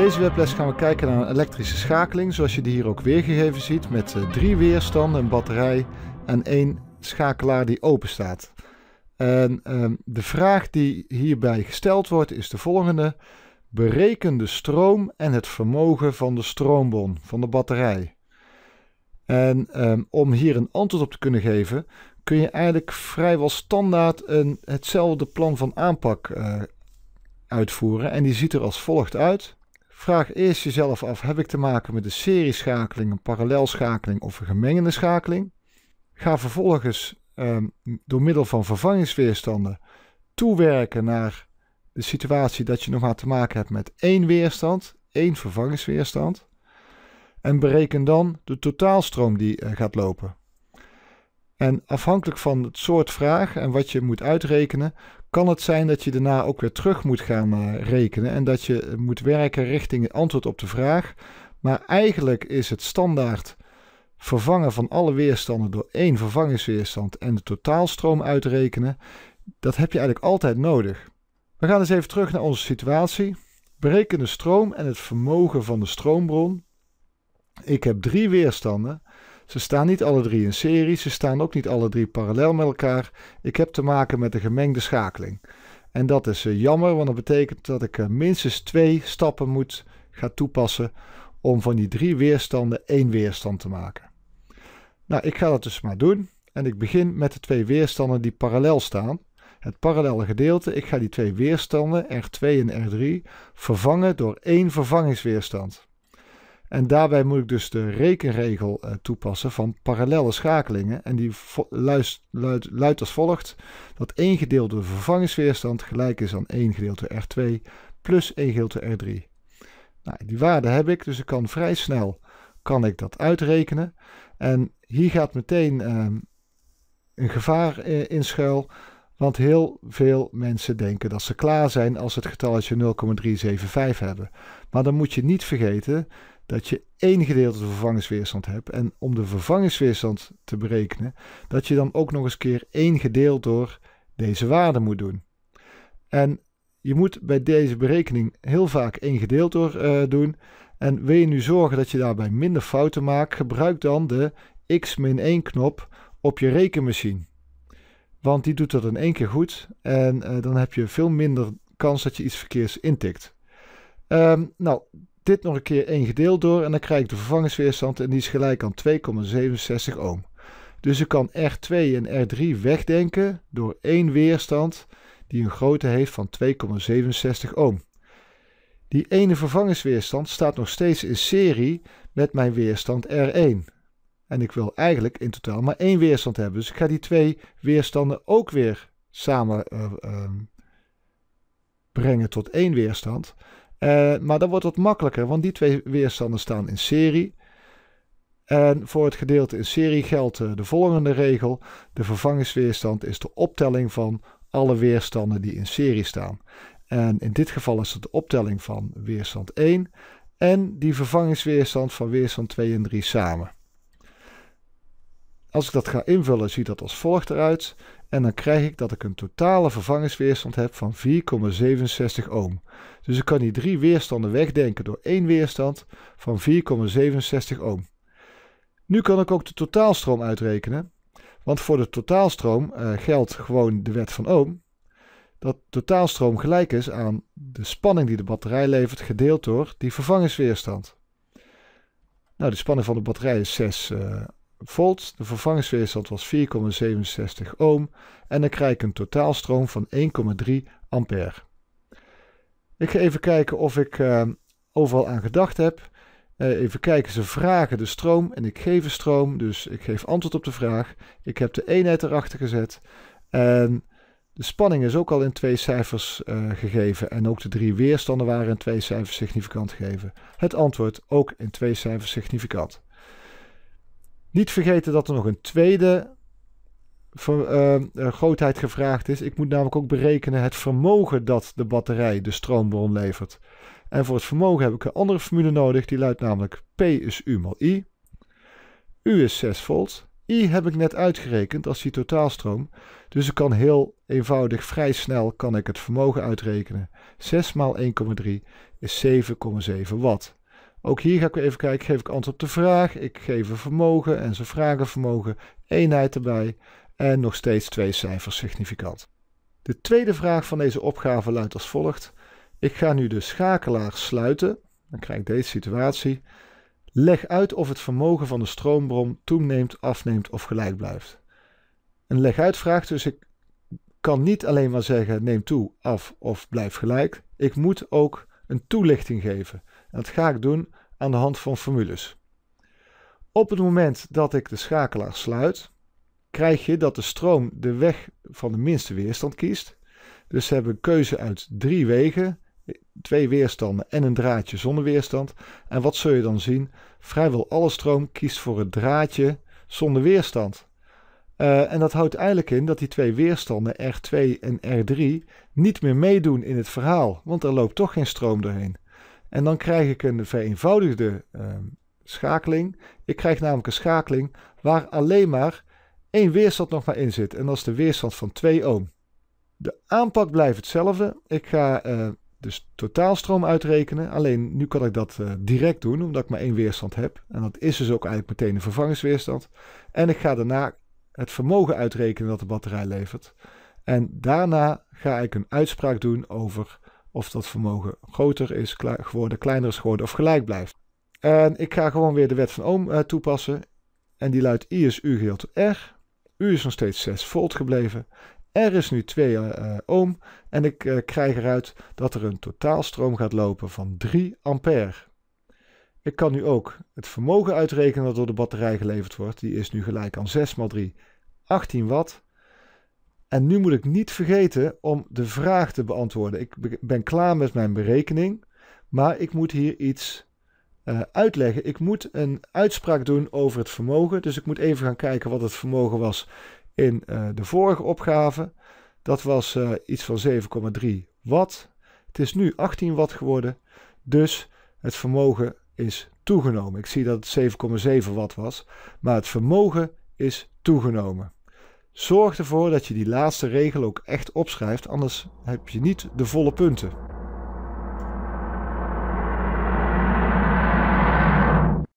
deze webles gaan we kijken naar een elektrische schakeling, zoals je die hier ook weergegeven ziet, met eh, drie weerstanden, een batterij en één schakelaar die open staat. En ehm, de vraag die hierbij gesteld wordt is de volgende. Bereken de stroom en het vermogen van de stroombon, van de batterij. En ehm, om hier een antwoord op te kunnen geven, kun je eigenlijk vrijwel standaard een, hetzelfde plan van aanpak eh, uitvoeren. En die ziet er als volgt uit. Vraag eerst jezelf af: heb ik te maken met een serieschakeling, een parallelschakeling of een gemengende schakeling? Ga vervolgens ehm, door middel van vervangingsweerstanden toewerken naar de situatie dat je nog maar te maken hebt met één weerstand, één vervangingsweerstand. En bereken dan de totaalstroom die eh, gaat lopen. En afhankelijk van het soort vraag en wat je moet uitrekenen, kan het zijn dat je daarna ook weer terug moet gaan eh, rekenen en dat je eh, moet werken richting het antwoord op de vraag. Maar eigenlijk is het standaard vervangen van alle weerstanden door één vervangingsweerstand en de totaalstroom uitrekenen. Dat heb je eigenlijk altijd nodig. We gaan eens even terug naar onze situatie. Bereken de stroom en het vermogen van de stroombron. Ik heb drie weerstanden ze staan niet alle drie in serie, ze staan ook niet alle drie parallel met elkaar. Ik heb te maken met een gemengde schakeling. En dat is eh, jammer, want dat betekent dat ik eh, minstens twee stappen moet gaan toepassen om van die drie weerstanden één weerstand te maken. Nou, ik ga dat dus maar doen. En ik begin met de twee weerstanden die parallel staan. Het parallele gedeelte, ik ga die twee weerstanden, R2 en R3, vervangen door één vervangingsweerstand. En daarbij moet ik dus de rekenregel eh, toepassen van parallelle schakelingen. En die luidt, luid, als volgt. Dat 1 gedeeld door vervangingsweerstand gelijk is aan 1 gedeeld door R2 plus 1 gedeeld door R3. Nou, die waarde heb ik, dus ik kan vrij snel kan ik dat uitrekenen. En hier gaat meteen ehm, een gevaar uh, in schuil. Want heel veel mensen denken dat ze klaar zijn als het getalletje 0,375 hebben. Maar dan moet je niet vergeten dat je één gedeelte vervangingsweerstand hebt. En om de vervangingsweerstand te berekenen, dat je dan ook nog eens keer één gedeeld door deze waarde moet doen. En je moet bij deze berekening heel vaak één gedeeld door eh, doen. En wil je nu zorgen dat je daarbij minder fouten maakt, gebruik dan de x-1 knop op je rekenmachine. Want die doet dat in één keer goed en eh, dan heb je veel minder kans dat je iets verkeers intikt. Ehm, nou, dit nog een keer 1 gedeeld door en dan krijg ik de vervangingsweerstand en die is gelijk aan 2,67 ohm. Dus ik kan R2 en R3 wegdenken door één weerstand die een grootte heeft van 2,67 ohm. Die ene vervangingsweerstand staat nog steeds in serie met mijn weerstand R1. En ik wil eigenlijk in totaal maar één weerstand hebben. Dus ik ga die twee weerstanden ook weer samen eh, ehm, brengen tot één weerstand. Eh, maar dan wordt wat makkelijker, want die twee weerstanden staan in serie. En voor het gedeelte in serie geldt eh, de volgende regel. De vervangingsweerstand is de optelling van alle weerstanden die in serie staan. En in dit geval is het de optelling van weerstand 1 en die vervangingsweerstand van weerstand 2 en 3 samen. Als ik dat ga invullen, ziet dat als volgt eruit. En dan krijg ik dat ik een totale vervangingsweerstand heb van 4,67 ohm. Dus ik kan die drie weerstanden wegdenken door één weerstand van 4,67 ohm. Nu kan ik ook de totaalstroom uitrekenen. Want voor de totaalstroom eh, geldt gewoon de wet van ohm. Dat totaalstroom gelijk is aan de spanning die de batterij levert gedeeld door die vervangingsweerstand. Nou, de spanning van de batterij is 6 volt, de vervangingsweerstand was 4,67 ohm en dan krijg ik een totaalstroom van 1,3 ampère. Ik ga even kijken of ik eh, overal aan gedacht heb. Eh, even kijken, ze vragen de stroom en ik geef stroom, dus ik geef antwoord op de vraag. Ik heb de eenheid erachter gezet en de spanning is ook al in twee cijfers eh, gegeven en ook de drie weerstanden waren in twee cijfers significant gegeven. Het antwoord ook in twee cijfers significant. Niet vergeten dat er nog een tweede ehm, eh, grootheid gevraagd is. Ik moet namelijk ook berekenen het vermogen dat de batterij de stroombron levert. En voor het vermogen heb ik een andere formule nodig. Die luidt namelijk P is U mal I. U is 6 volt. I heb ik net uitgerekend als die totaalstroom. Dus ik kan heel eenvoudig, vrij snel, kan ik het vermogen uitrekenen. 6 maal 1,3 is 7,7 watt. Ook hier ga ik even kijken, geef ik antwoord op de vraag. Ik geef een vermogen en ze vragen vermogen, eenheid erbij en nog steeds twee cijfers significant. De tweede vraag van deze opgave luidt als volgt. Ik ga nu de schakelaar sluiten, dan krijg ik deze situatie. Leg uit of het vermogen van de stroombron toeneemt, afneemt of gelijk blijft. Een leg uit vraag, dus ik kan niet alleen maar zeggen neem toe, af of blijf gelijk. Ik moet ook een toelichting geven dat ga ik doen aan de hand van formules. Op het moment dat ik de schakelaar sluit, krijg je dat de stroom de weg van de minste weerstand kiest. Dus ze hebben een keuze uit drie wegen, twee weerstanden en een draadje zonder weerstand. En wat zul je dan zien? Vrijwel alle stroom kiest voor het draadje zonder weerstand. Eh, en dat houdt eigenlijk in dat die twee weerstanden, R2 en R3, niet meer meedoen in het verhaal, want er loopt toch geen stroom doorheen. En dan krijg ik een vereenvoudigde ehm, schakeling. Ik krijg namelijk een schakeling waar alleen maar één weerstand nog maar in zit. En dat is de weerstand van 2 ohm. De aanpak blijft hetzelfde. Ik ga eh, dus totaalstroom uitrekenen. Alleen nu kan ik dat eh, direct doen, omdat ik maar één weerstand heb. En dat is dus ook eigenlijk meteen een vervangingsweerstand. En ik ga daarna het vermogen uitrekenen dat de batterij levert. En daarna ga ik een uitspraak doen over of dat vermogen groter is geworden, kleiner is geworden of gelijk blijft. En ik ga gewoon weer de wet van Ohm eh, toepassen. En die luidt I is U gedeeld door R. U is nog steeds 6 volt gebleven. R is nu 2 eh, eh, ohm. En ik krijg eruit dat er een totaalstroom gaat lopen van 3 ampère. Ik kan nu ook het vermogen uitrekenen dat door de batterij geleverd wordt. Die is nu gelijk aan 6 x 3, 18 watt. En nu moet ik niet vergeten om de vraag te beantwoorden. Ik ben klaar met mijn berekening, maar ik moet hier iets eh, uitleggen. Ik moet een uitspraak doen over het vermogen. Dus ik moet even gaan kijken wat het vermogen was in eh, de vorige opgave. Dat was eh, iets van 7,3 watt. Het is nu 18 watt geworden. Dus het vermogen is toegenomen. Ik zie dat het 7,7 watt was, maar het vermogen is toegenomen. Zorg ervoor dat je die laatste regel ook echt opschrijft, anders heb je niet de volle punten.